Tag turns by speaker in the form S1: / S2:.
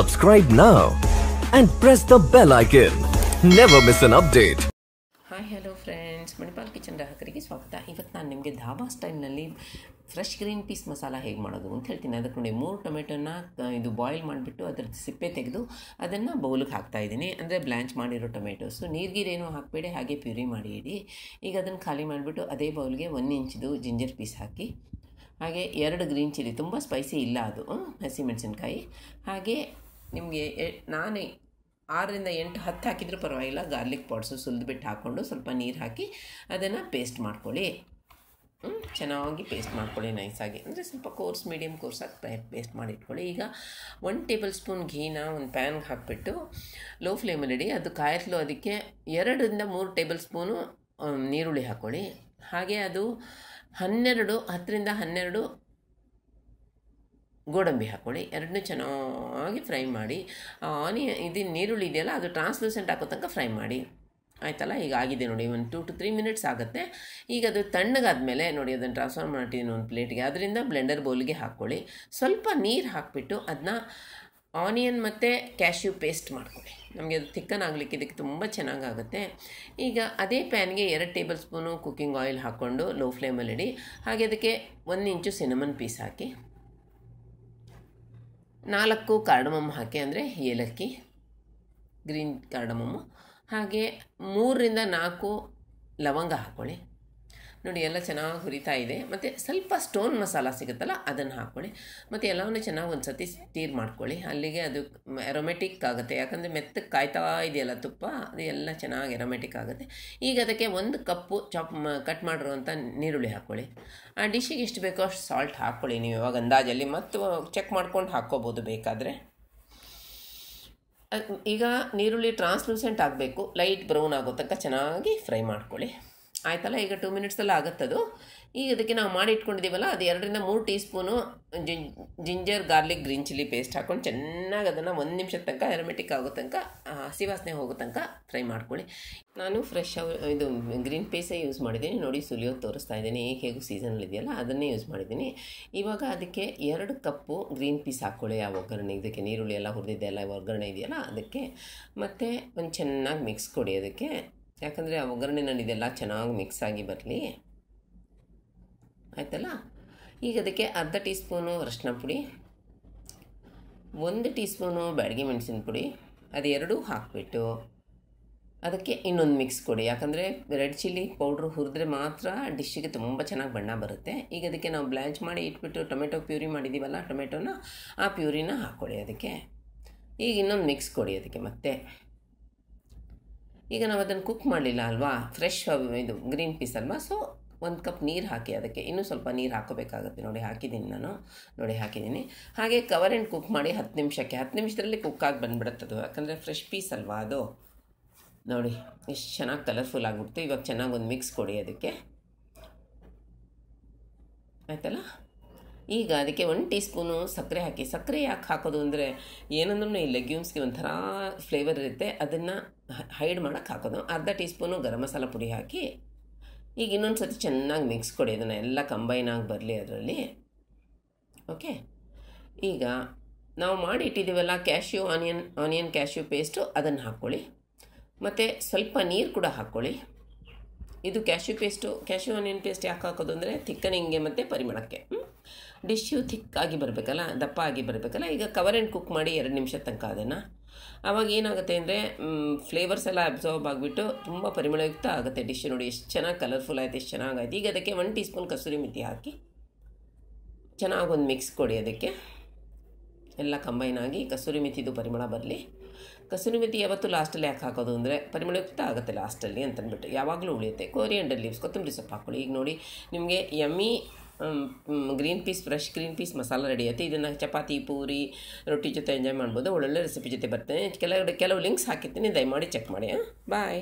S1: Subscribe now and press the bell icon. Never miss an update. Hi hello friends Manipal kitchen ಗ್ರಾಹಕರಿಗೆ ಸ್ವಾಗತ ಇವತ್ತು ನಾನು ನಿಮಗೆ ಧಾಬಾ ಸ್ಟೈಲ್ನಲ್ಲಿ ಫ್ರೆಶ್ ಗ್ರೀನ್ ಪೀಸ್ ಮಸಾಲ ಹೇಗೆ ಮಾಡೋದು ಅಂತ ಹೇಳ್ತೀನಿ ಅದಕ್ಕೆ ನೀವು ಮೂರು ಟೊಮೆಟೊನ ಇದು ಬಾಯ್ಲ್ ಮಾಡಿಬಿಟ್ಟು ಅದ್ರದ್ದು ಸಿಪ್ಪೆ ತೆಗೆದು ಅದನ್ನು ಬೌಲಿಗೆ ಹಾಕ್ತಾ ಇದ್ದೀನಿ ಅಂದರೆ ಬ್ಲ್ಯಾಂಚ್ ಮಾಡಿರೋ ಟೊಮೆಟೊಸು ನೀರ್ಗೀರೇನು ಹಾಕಬೇಡಿ ಹಾಗೆ ಪ್ಯೂರಿ ಮಾಡಿ ಇಡಿ ಈಗ ಅದನ್ನು ಖಾಲಿ ಮಾಡಿಬಿಟ್ಟು ಅದೇ ಬೌಲ್ಗೆ ಒಂದು ಇಂಚಿದು ಜಿಂಜರ್ ಪೀಸ್ ಹಾಕಿ ಹಾಗೆ ಎರಡು ಗ್ರೀನ್ ಚಿಲ್ಲಿ ತುಂಬ ಸ್ಪೈಸಿ ಇಲ್ಲ ಅದು ಹಸಿಮೆಣಸಿನ್ಕಾಯಿ ಹಾಗೆ ನಿಮಗೆ ನಾನೇ ಆರರಿಂದ ಎಂಟು ಹತ್ತು ಹಾಕಿದರೂ ಪರವಾಗಿಲ್ಲ ಗಾರ್ಲಿಕ್ ಪೌಡ್ಸು ಸುಲಿದ್ಬಿಟ್ಟು ಬಿಟ್ಟು ಹಾಕ್ಕೊಂಡು ಸ್ವಲ್ಪ ನೀರು ಹಾಕಿ ಅದನ್ನು ಪೇಸ್ಟ್ ಮಾಡ್ಕೊಳ್ಳಿ ಚೆನ್ನಾಗಿ ಪೇಸ್ಟ್ ಮಾಡ್ಕೊಳ್ಳಿ ನೈಸಾಗಿ ಅಂದರೆ ಸ್ವಲ್ಪ ಕೋರ್ಸ್ ಮೀಡಿಯಮ್ ಕೋರ್ಸಾಗಿ ಪೇಸ್ಟ್ ಮಾಡಿಟ್ಕೊಳ್ಳಿ ಈಗ ಒನ್ ಟೇಬಲ್ ಸ್ಪೂನ್ ಘೀನ ಒಂದು ಪ್ಯಾನ್ಗೆ ಹಾಕಿಬಿಟ್ಟು ಲೋ ಫ್ಲೇಮಲ್ಲಿ ಇಡಿ ಅದು ಕಾಯಿಸ್ಲು ಅದಕ್ಕೆ ಎರಡರಿಂದ ಮೂರು ಟೇಬಲ್ ಸ್ಪೂನು ನೀರುಳ್ಳಿ ಹಾಕ್ಕೊಳ್ಳಿ ಹಾಗೆ ಅದು ಹನ್ನೆರಡು ಹತ್ತರಿಂದ ಹನ್ನೆರಡು ಗೋಡಂಬಿ ಹಾಕ್ಕೊಳ್ಳಿ ಎರಡನ್ನೂ ಚೆನ್ನಾಗಿ ಫ್ರೈ ಮಾಡಿ ಆನಿಯ ಇದು ನೀರುಳ್ಳಿ ಇದೆಯಲ್ಲ ಅದು ಟ್ರಾನ್ಸ್ಲೂಸೆಂಟ್ ಹಾಕೋ ತನಕ ಫ್ರೈ ಮಾಡಿ ಆಯ್ತಲ್ಲ ಈಗ ಆಗಿದೆ ನೋಡಿ ಒಂದು ಟು ಟು ತ್ರೀ ಮಿನಿಟ್ಸ್ ಆಗುತ್ತೆ ಈಗ ಅದು ತಣ್ಣಗಾದಮೇಲೆ ನೋಡಿ ಅದನ್ನು ಟ್ರಾನ್ಸ್ಫರ್ ಮಾಡ್ತೀನಿ ಒಂದು ಪ್ಲೇಟ್ಗೆ ಅದರಿಂದ ಬ್ಲೆಂಡರ್ ಬೌಲ್ಗೆ ಹಾಕ್ಕೊಳ್ಳಿ ಸ್ವಲ್ಪ ನೀರು ಹಾಕಿಬಿಟ್ಟು ಅದನ್ನ ಆನಿಯನ್ ಮತ್ತು ಕ್ಯಾಶ್ಯೂ ಪೇಸ್ಟ್ ಮಾಡ್ಕೊಳ್ಳಿ ನಮಗೆ ಅದು ತಿಕ್ಕನ್ ಆಗಲಿಕ್ಕೆ ಇದಕ್ಕೆ ತುಂಬ ಚೆನ್ನಾಗಾಗುತ್ತೆ ಈಗ ಅದೇ ಪ್ಯಾನ್ಗೆ ಎರಡು ಟೇಬಲ್ ಸ್ಪೂನು ಕುಕ್ಕಿಂಗ್ ಆಯಿಲ್ ಹಾಕ್ಕೊಂಡು ಲೋ ಫ್ಲೇಮಲ್ಲಿ ಇಡಿ ಹಾಗೆ ಅದಕ್ಕೆ ಒಂದು ಇಂಚು ಸಿನಮನ್ ಪೀಸ್ ಹಾಕಿ ನಾಲ್ಕು ಕಾರ್ಡಮಮ್ ಹಾಕಿ ಅಂದರೆ ಏಲಕ್ಕಿ ಗ್ರೀನ್ ಕಾರ್ಡಮಮ್ಮು ಹಾಗೆ ಮೂರರಿಂದ ನಾಲ್ಕು ಲವಂಗ ಹಾಕ್ಕೊಳ್ಳಿ ನೋಡಿ ಎಲ್ಲ ಚೆನ್ನಾಗಿ ಹುರಿತಾ ಇದೆ ಮತ್ತು ಸ್ವಲ್ಪ ಸ್ಟೋನ್ ಮಸಾಲ ಸಿಗುತ್ತಲ್ಲ ಅದನ್ನು ಹಾಕ್ಕೊಳ್ಳಿ ಮತ್ತು ಎಲ್ಲವನ್ನು ಚೆನ್ನಾಗಿ ಒಂದು ಸತಿ ಸ್ಟೀರ್ ಮಾಡ್ಕೊಳ್ಳಿ ಅಲ್ಲಿಗೆ ಅದು ಎರೋಮೆಟಿಕ್ ಆಗುತ್ತೆ ಯಾಕಂದರೆ ಮೆತ್ತಗೆ ಕಾಯ್ತಾ ಇದೆಯಲ್ಲ ತುಪ್ಪ ಅದು ಎಲ್ಲ ಚೆನ್ನಾಗಿ ಎರೊಮೆಟಿಕ್ ಆಗುತ್ತೆ ಈಗ ಅದಕ್ಕೆ ಒಂದು ಕಪ್ಪು ಚಾಪ್ ಕಟ್ ಮಾಡಿರುವಂಥ ನೀರುಳ್ಳಿ ಹಾಕ್ಕೊಳ್ಳಿ ಆ ಡಿಶಿಗೆ ಎಷ್ಟು ಬೇಕೋ ಅಷ್ಟು ಸಾಲ್ಟ್ ಹಾಕ್ಕೊಳ್ಳಿ ನೀವು ಇವಾಗ ಅಂದಾಜಲ್ಲಿ ಮತ್ತು ಚೆಕ್ ಮಾಡ್ಕೊಂಡು ಹಾಕ್ಕೋಬೋದು ಬೇಕಾದರೆ ಈಗ ನೀರುಳ್ಳಿ ಟ್ರಾನ್ಸ್ಲೂಸೆಂಟ್ ಆಗಬೇಕು ಲೈಟ್ ಬ್ರೌನ್ ಆಗೋ ತನಕ ಚೆನ್ನಾಗಿ ಫ್ರೈ ಮಾಡ್ಕೊಳ್ಳಿ ಆಯ್ತಲ್ಲ ಈಗ ಟೂ ಮಿನಿಟ್ಸಲ್ಲಿ ಆಗುತ್ತದು ಈಗ ಅದಕ್ಕೆ ನಾವು ಮಾಡಿ ಇಟ್ಕೊಂಡಿದ್ದೀವಲ್ಲ ಅದು ಎರಡರಿಂದ ಮೂರು ಟೀ ಸ್ಪೂನು ಜಿಂ ginger garlic green chilli paste ಹಾಕ್ಕೊಂಡು ಚೆನ್ನಾಗಿ ಅದನ್ನು ಒಂದು ನಿಮಿಷದ ತನಕ ಎರೋಮೆಟಿಕ್ ಆಗೋ ತನಕ ಹಸಿವಾಸನೆ ಹೋಗೋ ತನಕ ಫ್ರೈ ಮಾಡ್ಕೊಳ್ಳಿ ನಾನು ಫ್ರೆಶ್ ಇದು ಗ್ರೀನ್ ಪೇಸೇ ಯೂಸ್ ಮಾಡಿದ್ದೀನಿ ನೋಡಿ ಸುಲಿಯೋದು ತೋರಿಸ್ತಾ ಇದ್ದೀನಿ ಈಗ ಹೇಗೂ ಸೀಸನಲ್ಲಿ ಇದೆಯಲ್ಲ ಅದನ್ನೇ ಯೂಸ್ ಮಾಡಿದ್ದೀನಿ ಇವಾಗ ಅದಕ್ಕೆ ಎರಡು ಕಪ್ಪು ಗ್ರೀನ್ ಪೀಸ್ ಹಾಕ್ಕೊಳ್ಳಿ ಆ ಒಗ್ಗರಣೆ ಇದಕ್ಕೆ ನೀರುಳ್ಳಿ ಎಲ್ಲ ಹುರಿದಿದ್ದೆಲ್ಲ ಒಗ್ಗರಣೆ ಇದೆಯಲ್ಲ ಅದಕ್ಕೆ ಮತ್ತು ಒಂದು ಚೆನ್ನಾಗಿ ಮಿಕ್ಸ್ ಕೊಡಿ ಅದಕ್ಕೆ ಯಾಕಂದರೆ ಆ ಒಗ್ಗರಣೆ ನಾನು ಇದೆಲ್ಲ ಚೆನ್ನಾಗಿ ಮಿಕ್ಸ್ ಆಗಿ ಬರಲಿ ಆಯಿತಲ್ಲ ಈಗ ಅದಕ್ಕೆ ಅರ್ಧ ಟೀ ಸ್ಪೂನು ಅರಶಿನ ಪುಡಿ ಒಂದು ಟೀ ಸ್ಪೂನು ಬ್ಯಾಡಗಿ ಮೆಣಸಿನ ಪುಡಿ ಅದೆರಡೂ ಹಾಕಿಬಿಟ್ಟು ಅದಕ್ಕೆ ಇನ್ನೊಂದು ಮಿಕ್ಸ್ ಕೊಡಿ ಯಾಕಂದರೆ ರೆಡ್ ಚಿಲ್ಲಿ ಪೌಡ್ರ್ ಹುರಿದ್ರೆ ಮಾತ್ರ ಡಿಶ್ಶಿಗೆ ತುಂಬ ಚೆನ್ನಾಗಿ ಬಣ್ಣ ಬರುತ್ತೆ ಈಗ ಅದಕ್ಕೆ ನಾವು ಬ್ಲ್ಯಾಂಚ್ ಮಾಡಿ ಇಟ್ಬಿಟ್ಟು ಟೊಮೆಟೊ ಪ್ಯೂರಿ ಮಾಡಿದ್ದೀವಲ್ಲ ಟೊಮೆಟೊನ ಆ ಪ್ಯೂರಿನ ಹಾಕ್ಕೊಡಿ ಅದಕ್ಕೆ ಈಗ ಇನ್ನೊಂದು ಮಿಕ್ಸ್ ಕೊಡಿ ಅದಕ್ಕೆ ಮತ್ತೆ ಈಗ ನಾವು ಅದನ್ನು ಕುಕ್ ಮಾಡಲಿಲ್ಲ ಅಲ್ವಾ ಫ್ರೆಶ್ ಇದು ಗ್ರೀನ್ ಪೀಸ್ ಅಲ್ವಾ ಸೊ ಒಂದು ಕಪ್ ನೀರು ಹಾಕಿ ಅದಕ್ಕೆ ಇನ್ನೂ ಸ್ವಲ್ಪ ನೀರು ಹಾಕೋಬೇಕಾಗುತ್ತೆ ನೋಡಿ ಹಾಕಿದ್ದೀನಿ ನಾನು ನೋಡಿ ಹಾಕಿದ್ದೀನಿ ಹಾಗೆ ಕವರ್ ಆ್ಯಂಡ್ ಕುಕ್ ಮಾಡಿ ಹತ್ತು ನಿಮಿಷಕ್ಕೆ ಹತ್ತು ನಿಮಿಷದಲ್ಲಿ ಕುಕ್ ಆಗಿ ಅದು ಯಾಕಂದರೆ ಫ್ರೆಶ್ ಪೀಸ್ ಅಲ್ವಾ ಅದು ನೋಡಿ ಎಷ್ಟು ಚೆನ್ನಾಗಿ ಕಲರ್ಫುಲ್ ಆಗಿಬಿಡ್ತು ಇವಾಗ ಚೆನ್ನಾಗಿ ಒಂದು ಮಿಕ್ಸ್ ಕೊಡಿ ಅದಕ್ಕೆ ಆಯ್ತಲ್ಲ ಈಗ ಅದಕ್ಕೆ ಒಂದು ಟೀ ಸ್ಪೂನು ಸಕ್ಕರೆ ಹಾಕಿ ಸಕ್ಕರೆ ಯಾಕೆ ಹಾಕೋದು ಅಂದರೆ ಏನಂದ್ರೂ ಈ ಲೆಗ್ಯೂಮ್ಸ್ಗೆ ಒಂಥರ ಫ್ಲೇವರ್ ಇರುತ್ತೆ ಅದನ್ನು ಹೈಡ್ ಮಾಡೋಕ್ಕೆ ಹಾಕೋದು ಅರ್ಧ ಟೀ ಸ್ಪೂನು ಗರಂ ಮಸಾಲ ಪುಡಿ ಹಾಕಿ ಈಗ ಇನ್ನೊಂದು ಸರ್ತಿ ಚೆನ್ನಾಗಿ ಮಿಕ್ಸ್ ಕೊಡಿ ಅದನ್ನು ಎಲ್ಲ ಕಂಬೈನ್ ಆಗಿ ಬರಲಿ ಅದರಲ್ಲಿ ಓಕೆ ಈಗ ನಾವು ಮಾಡಿ ಇಟ್ಟಿದ್ದೀವಲ್ಲ cashew onion onion cashew paste ಅದನ್ನು ಹಾಕ್ಕೊಳ್ಳಿ ಮತ್ತು ಸ್ವಲ್ಪ ನೀರು ಕೂಡ ಹಾಕ್ಕೊಳ್ಳಿ ಇದು cashew paste cashew onion paste ಯಾಕೆ ಹಾಕೋದು ಅಂದರೆ ಹಿಂಗೆ ಮತ್ತು ಪರಿಮಳಕ್ಕೆ ಡಿಶ್ಯು ಥಿಕ್ ಆಗಿ ಬರಬೇಕಲ್ಲ ದಪ್ಪ ಆಗಿ ಬರಬೇಕಲ್ಲ ಈಗ ಕವರ್ ಆ್ಯಂಡ್ ಕುಕ್ ಮಾಡಿ ಎರಡು ನಿಮಿಷ ತನಕ ಅದನ್ನು ಆವಾಗ ಏನಾಗುತ್ತೆ ಅಂದರೆ ಫ್ಲೇವರ್ಸ್ ಎಲ್ಲ ಅಬ್ಸಾರ್ಬ್ ಆಗಿಬಿಟ್ಟು ತುಂಬ ಪರಿಮಳಯುಕ್ತ ಆಗುತ್ತೆ ಡಿಶ್ ನೋಡಿ ಎಷ್ಟು ಚೆನ್ನಾಗಿ ಕಲರ್ಫುಲ್ ಆಯಿತು ಎಷ್ಟು ಚೆನ್ನಾಗಾಯ್ತು ಈಗ ಅದಕ್ಕೆ one teaspoon kasuri methi ಹಾಕಿ ಚೆನ್ನಾಗಿ ಒಂದು ಮಿಕ್ಸ್ ಕೊಡಿ ಅದಕ್ಕೆ ಎಲ್ಲ ಕಂಬೈನ್ ಆಗಿ ಕಸೂರಿ ಮೆಥಿದು ಪರಿಮಳ ಬರಲಿ ಕಸೂರಿ ಮೆಥಿ ಯಾವತ್ತೂ ಲಾಸ್ಟಲ್ಲಿ ಯಾಕೆ ಹಾಕೋದು ಅಂದರೆ ಪರಿಮಳಯುಕ್ತ ಆಗುತ್ತೆ ಲಾಸ್ಟಲ್ಲಿ ಅಂತಂದ್ಬಿಟ್ಟು ಯಾವಾಗಲೂ ಉಳಿಯುತ್ತೆ ಕೋರಿಯಂಡರ್ ಲೀವ್ಸ್ ಕೊತ್ತಂಬರಿ ಸೊಪ್ಪು ಹಾಕೊಳ್ಳಿ ಈಗ ನೋಡಿ ನಿಮಗೆ yummy green peas fresh green peas masala ready ಆಯಿತು ಇದನ್ನು ಚಪಾತಿ ಪೂರಿ ರೊಟ್ಟಿ ಜೊತೆ ಎಂಜಾಯ್ ಮಾಡ್ಬೋದು ಒಳ್ಳೊಳ್ಳೆ ರೆಸಿಪಿ ಜೊತೆ ಬರ್ತೇನೆ ಕೆಲವು ಕೆಲವು ಲಿಂಕ್ಸ್ ಹಾಕಿರ್ತೀನಿ ದಯಮಾಡಿ ಚೆಕ್ ಮಾಡಿ ಹಾಂ ಬಾಯ್